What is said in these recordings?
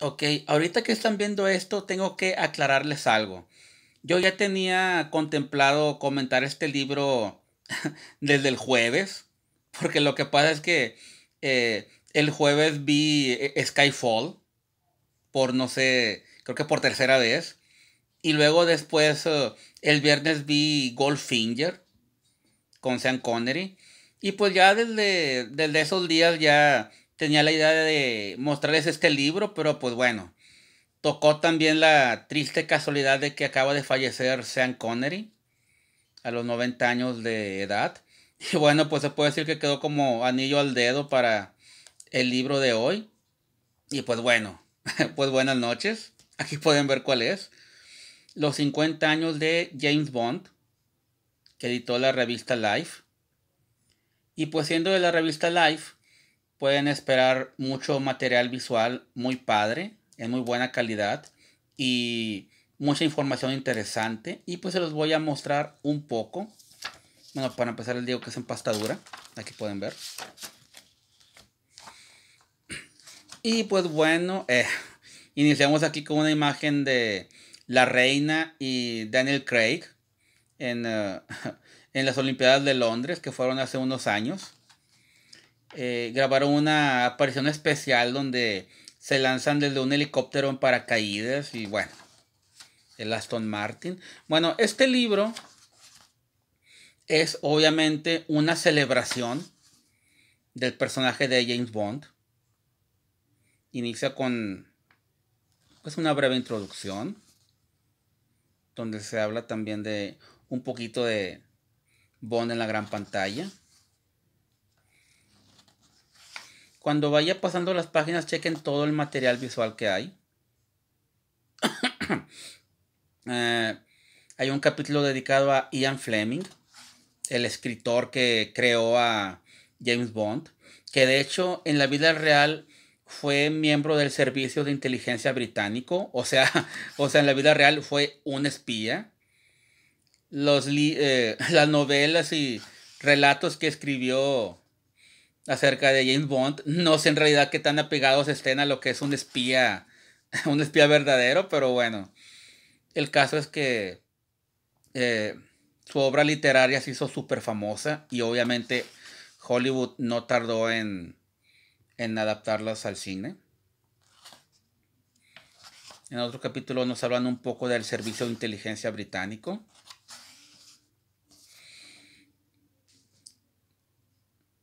Ok, ahorita que están viendo esto, tengo que aclararles algo. Yo ya tenía contemplado comentar este libro desde el jueves, porque lo que pasa es que eh, el jueves vi eh, Skyfall por, no sé, creo que por tercera vez. Y luego después eh, el viernes vi Goldfinger con Sean Connery. Y pues ya desde, desde esos días ya tenía la idea de mostrarles este libro, pero pues bueno, tocó también la triste casualidad de que acaba de fallecer Sean Connery a los 90 años de edad. Y bueno, pues se puede decir que quedó como anillo al dedo para el libro de hoy. Y pues bueno, pues buenas noches. Aquí pueden ver cuál es. Los 50 años de James Bond, que editó la revista Life. Y pues siendo de la revista Life, pueden esperar mucho material visual muy padre, en muy buena calidad y mucha información interesante. Y pues se los voy a mostrar un poco. Bueno, para empezar les digo que es en pasta dura. Aquí pueden ver. Y pues bueno, eh, iniciamos aquí con una imagen de la reina y Daniel Craig en, eh, en las Olimpiadas de Londres que fueron hace unos años. Eh, grabaron una aparición especial donde se lanzan desde un helicóptero en paracaídas y bueno, el Aston Martin. Bueno, este libro es obviamente una celebración del personaje de James Bond. Inicia con pues, una breve introducción donde se habla también de un poquito de Bond en la gran pantalla. Cuando vaya pasando las páginas, chequen todo el material visual que hay. Eh, hay un capítulo dedicado a Ian Fleming, el escritor que creó a James Bond, que de hecho en la vida real fue miembro del servicio de inteligencia británico, o sea, o sea en la vida real fue un espía. Los eh, las novelas y relatos que escribió acerca de James Bond. No sé en realidad qué tan apegados estén a lo que es un espía, un espía verdadero, pero bueno, el caso es que eh, su obra literaria se hizo súper famosa y obviamente Hollywood no tardó en, en adaptarlas al cine. En otro capítulo nos hablan un poco del servicio de inteligencia británico.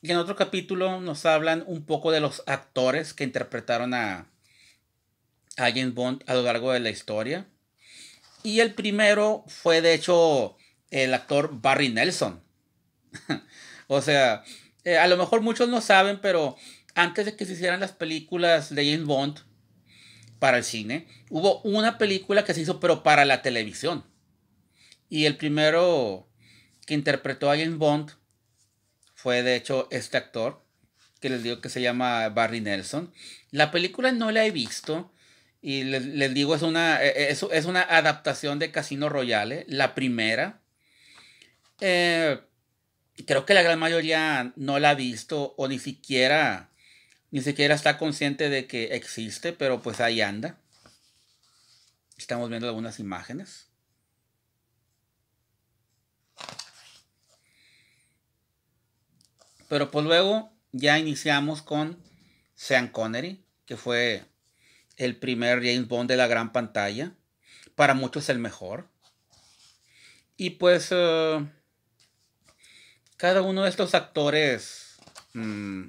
Y en otro capítulo nos hablan un poco de los actores que interpretaron a, James Bond a lo largo de la historia. Y el primero fue de hecho el actor Barry Nelson. o sea, eh, a lo mejor muchos no saben, pero antes de que se hicieran las películas de James Bond para el cine, hubo una película que se hizo pero para la televisión. Y el primero que interpretó a James Bond fue de hecho este actor que les digo que se llama Barry Nelson. La película no la he visto y les, digo es una, e, e, es, una adaptación de Casino Royale, la primera. Eh, creo que la gran mayoría no la ha visto o ni siquiera, ni siquiera está consciente de que existe, pero pues ahí anda. Estamos viendo algunas imágenes. Pero pues luego ya iniciamos con Sean Connery, que fue el primer James Bond de la gran pantalla. Para muchos el mejor. Y pues eh, cada uno de estos actores, mm,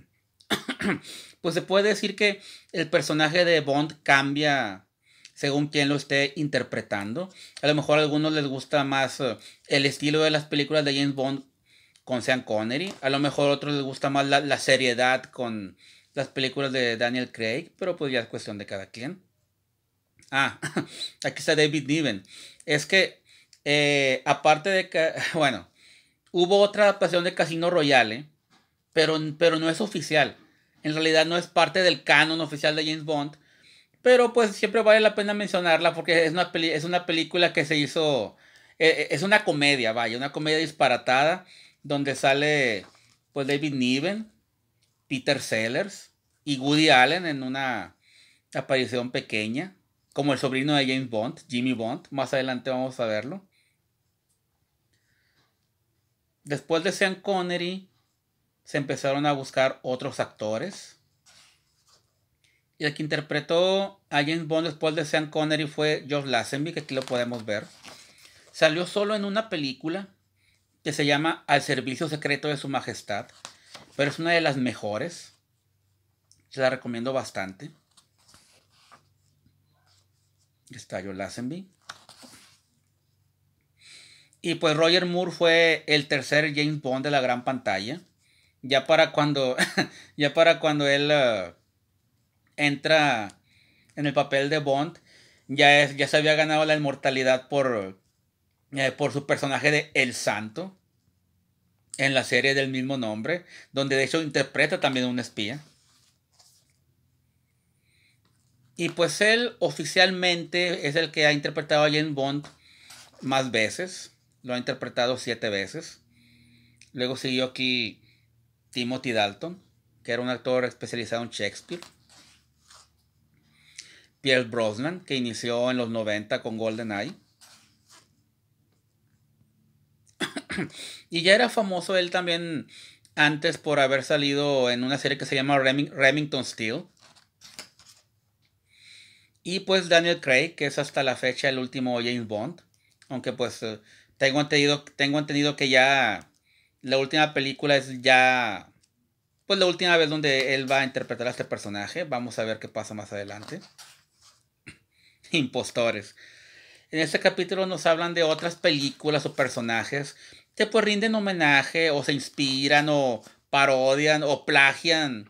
pues se puede decir que el personaje de Bond cambia según quien lo esté interpretando. A lo mejor a algunos les gusta más eh, el estilo de las películas de James Bond con Sean Connery. A lo mejor a otros les gusta más la, seriedad con las películas de Daniel Craig, pero pues ya es cuestión de cada quien. Ah, aquí está David Niven. Es que, eh, aparte de que, bueno, hubo otra adaptación de Casino Royale, pero, pero no es oficial. En realidad no es parte del canon oficial de James Bond, pero pues siempre vale la pena mencionarla porque es una, es una película que se hizo, eh, es una comedia, vaya, una comedia disparatada donde sale pues David Niven, Peter Sellers y Woody Allen en una aparición pequeña, como el sobrino de James Bond, Jimmy Bond, más adelante vamos a verlo. Después de Sean Connery, se empezaron a buscar otros actores. Y el que interpretó a James Bond después de Sean Connery fue George Lazenby, que aquí lo podemos ver. Salió solo en una película, se llama Al Servicio Secreto de Su Majestad, pero es una de las mejores. Se la recomiendo bastante. Está Joel Lazenby. Y pues Roger Moore fue el tercer James Bond de la gran pantalla. Ya para cuando, ya para cuando él eh, entra en el papel de Bond, ya, ya se había ganado la inmortalidad por, eh, por su personaje de El Santo en la serie del mismo nombre, donde de hecho interpreta también a un espía. Y pues él oficialmente es el que ha interpretado a Jane Bond más veces. Lo ha interpretado siete veces. Luego siguió aquí Timothy Dalton, que era un actor especializado en Shakespeare. Pierce Brosnan, que inició en los 90 con GoldenEye. y ya era famoso él también antes por haber salido en una serie que se llama Remington Steel. Y pues Daniel Craig, que es hasta la fecha el último James Bond. Aunque pues eh, tengo entendido, tengo entendido que ya la última película es ya... Pues la última vez donde él va a interpretar a este personaje. Vamos a ver qué pasa más adelante. Impostores. En este capítulo nos hablan de otras películas o personajes te pues rinden homenaje o se inspiran o parodian o plagian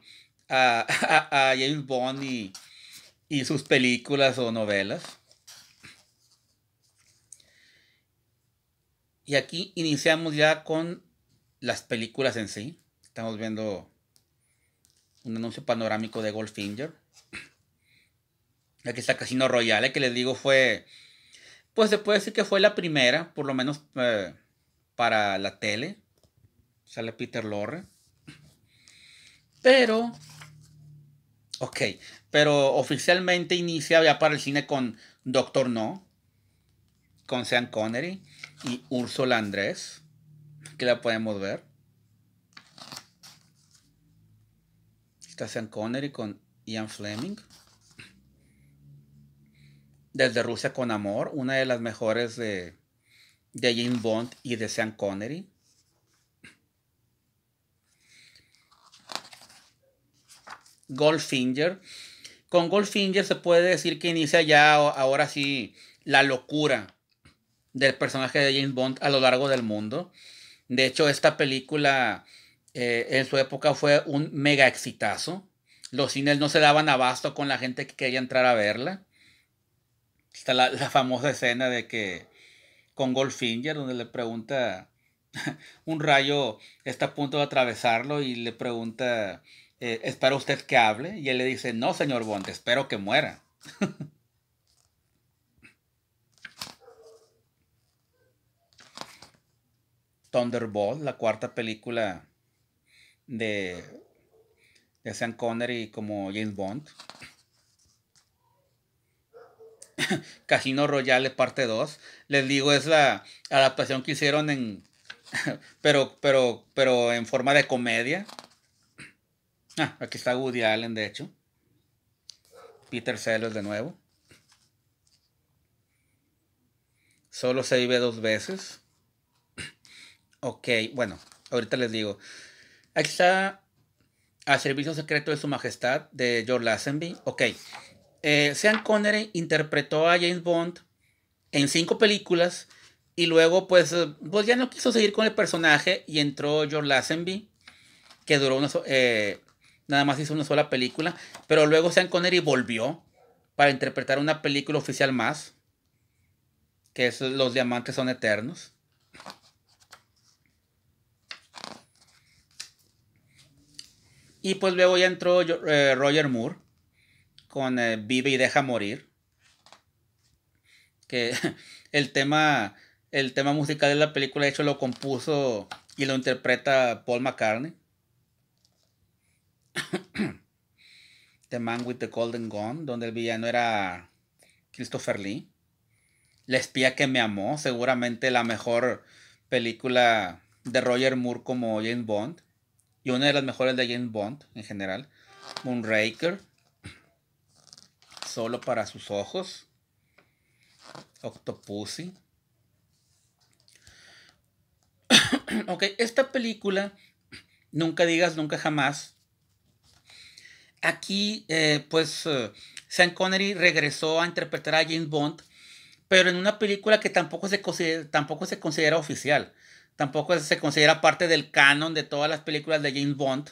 a, James Bond y, sus películas o novelas. Y aquí iniciamos ya con las películas en sí. Estamos viendo un anuncio panorámico de Goldfinger. Aquí está Casino Royale, que les digo fue, pues se puede decir que fue la primera, por lo menos eh, para la tele. Sale Peter Lorre. Pero, ok, pero oficialmente inicia ya para el cine con Doctor No, con Sean Connery y Ursula Andrés, que la podemos ver. Está Sean Connery con Ian Fleming. Desde Rusia con Amor, una de las mejores de de James Bond y de Sean Connery. Goldfinger. Con Goldfinger se puede decir que inicia ya ahora sí la locura del personaje de James Bond a lo largo del mundo. De hecho, esta película eh, en su época fue un mega exitazo. Los cines no se daban abasto con la gente que quería entrar a verla. Está la famosa escena de que con Goldfinger, donde le pregunta, un rayo está a punto de atravesarlo y le pregunta, eh, ¿espera usted que hable? Y él le dice, no, señor Bond, espero que muera. Thunderbolt, la cuarta película de, de Sean Connery como James Bond. Casino Royale parte 2. Les digo, es la adaptación que hicieron en pero pero pero en forma de comedia. Ah, aquí está Woody Allen de hecho. Peter Sellers de nuevo. Solo se vive dos veces. Ok, bueno, ahorita les digo. Aquí está A Servicio Secreto de Su Majestad de George Lazenby. Ok, eh, Sean Connery interpretó a James Bond en cinco películas y luego pues, eh, pues ya no quiso seguir con el personaje y entró George Lazenby, que duró una eh, nada más hizo una sola película, pero luego Sean Connery volvió para interpretar una película oficial más, que es Los diamantes son eternos. Y pues luego ya entró Roger Moore con eh, Vive y Deja Morir. Que el tema, el tema musical de la película, de hecho, lo compuso y lo interpreta Paul McCartney. the Man with the Golden Gun, donde el villano era Christopher Lee. La espía que me amó, seguramente la mejor película de Roger Moore como James Bond. Y una de las mejores de James Bond en general. Moonraker solo para sus ojos. Octopussy. ok, esta película, nunca digas nunca jamás. Aquí, eh, pues, eh, Sean Connery regresó a interpretar a James Bond, pero en una película que tampoco se tampoco se considera oficial. Tampoco se considera parte del canon de todas las películas de James Bond.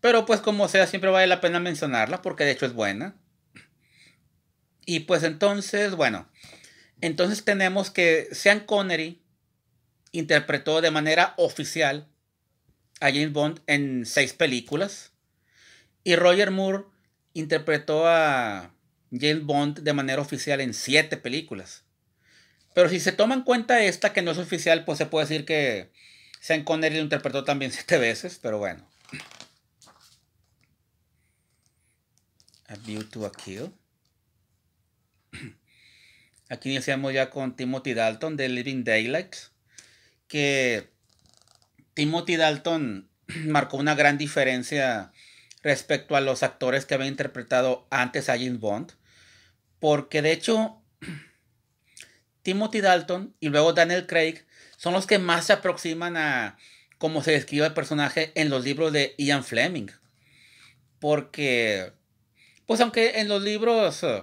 Pero pues como sea, siempre vale la pena mencionarla porque de hecho es buena. Y pues entonces, bueno, entonces tenemos que Sean Connery interpretó de manera oficial a James Bond en seis películas. Y Roger Moore interpretó a James Bond de manera oficial en siete películas. Pero si se toma en cuenta esta que no es oficial, pues se puede decir que Sean Connery lo interpretó también siete veces, pero bueno. A View to a Kill. Aquí iniciamos ya con Timothy Dalton de Living Daylights, que Timothy Dalton marcó una gran diferencia respecto a los actores que había interpretado antes a James Bond, porque de hecho Timothy Dalton y luego Daniel Craig son los que más se aproximan a cómo se describe el personaje en los libros de Ian Fleming, porque pues aunque en los libros eh,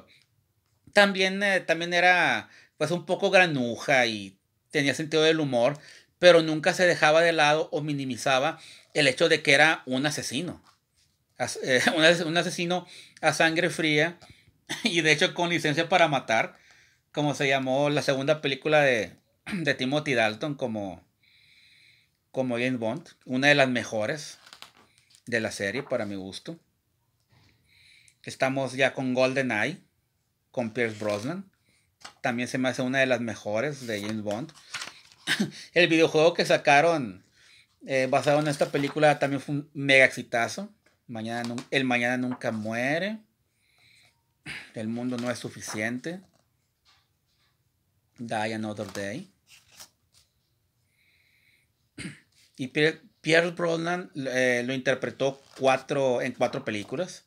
también, eh, también era pues un poco granuja y tenía sentido del humor, pero nunca se dejaba de lado o minimizaba el hecho de que era un asesino. Eh, un asesino a sangre fría y de hecho con licencia para matar, como se llamó la segunda película de, de Timothy Dalton como, como James Bond, una de las mejores de la serie para mi gusto. Estamos ya con GoldenEye con Pierce Brosnan. También se me hace una de las mejores de James Bond. El videojuego que sacaron eh, basado en esta película también fue un mega exitazo. Mañana, el mañana nunca muere. El mundo no es suficiente. Die Another Day. Y Pierce Brosnan eh, lo interpretó cuatro, en cuatro películas.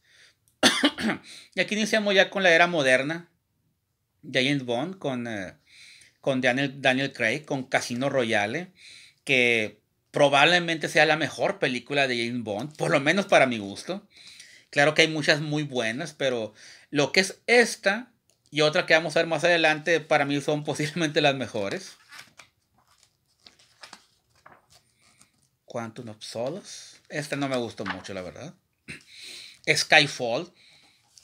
y aquí iniciamos ya con la era moderna. James Bond con, eh, con Daniel, Daniel, Craig, con Casino Royale, que probablemente sea la mejor película de James Bond, por lo menos para mi gusto. Claro que hay muchas muy buenas, pero lo que es esta y otra que vamos a ver más adelante, para mí son posiblemente las mejores. Quantum of Solace. Esta no me gustó mucho, la verdad. Skyfall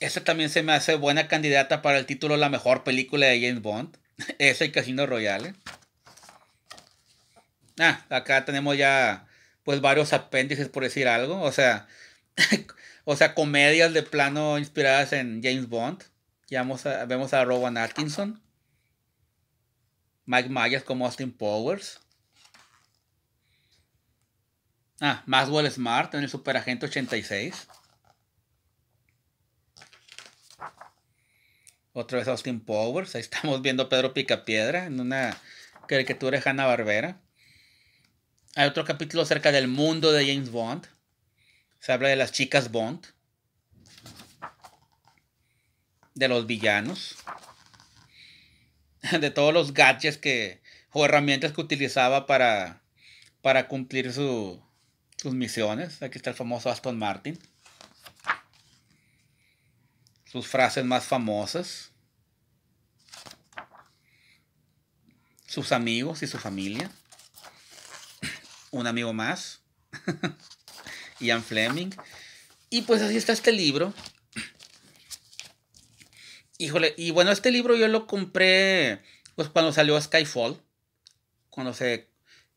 esta también se me hace buena candidata para el título La mejor película de James Bond. Es el Casino Royale. Ah, acá tenemos ya pues varios apéndices por decir algo. O sea, o sea, comedias de plano inspiradas en James Bond. Ya vemos a Rowan Atkinson. Mike Myers como Austin Powers. Ah, Maxwell Smart en el Superagente 86. Otra vez Austin Powers. Ahí estamos viendo Pedro Picapiedra en una caricatura de Hanna Barbera. Hay otro capítulo acerca del mundo de James Bond. Se habla de las chicas Bond. De los villanos. De todos los gadgets que. o herramientas que utilizaba para. para cumplir sus misiones. Aquí está el famoso Aston Martin sus frases más famosas, sus amigos y su familia, un amigo más, Ian Fleming. Y pues así está este libro. Híjole, y bueno, este libro yo lo compré pues cuando salió Skyfall, cuando se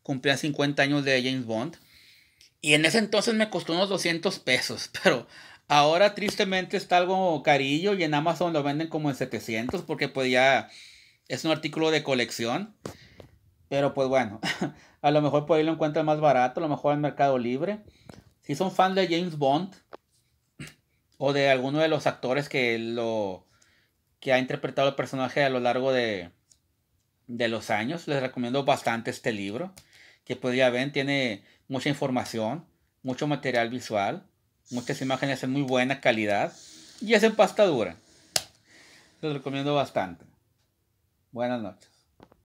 cumplían 50 años de James Bond. Y en ese entonces me costó unos 200 pesos, pero Ahora tristemente está algo carillo y en Amazon lo venden como en 700 porque pues ya es un artículo de colección. Pero pues bueno, a lo mejor por ahí lo encuentran más barato, a lo mejor en Mercado Libre. Si son fan de James Bond o de alguno de los actores que lo que ha interpretado el personaje a lo largo de, de los años, les recomiendo bastante este libro, que pues ya ven, tiene mucha información, mucho material visual Muchas imágenes en muy buena calidad y es pasta dura. Les recomiendo bastante. Buenas noches.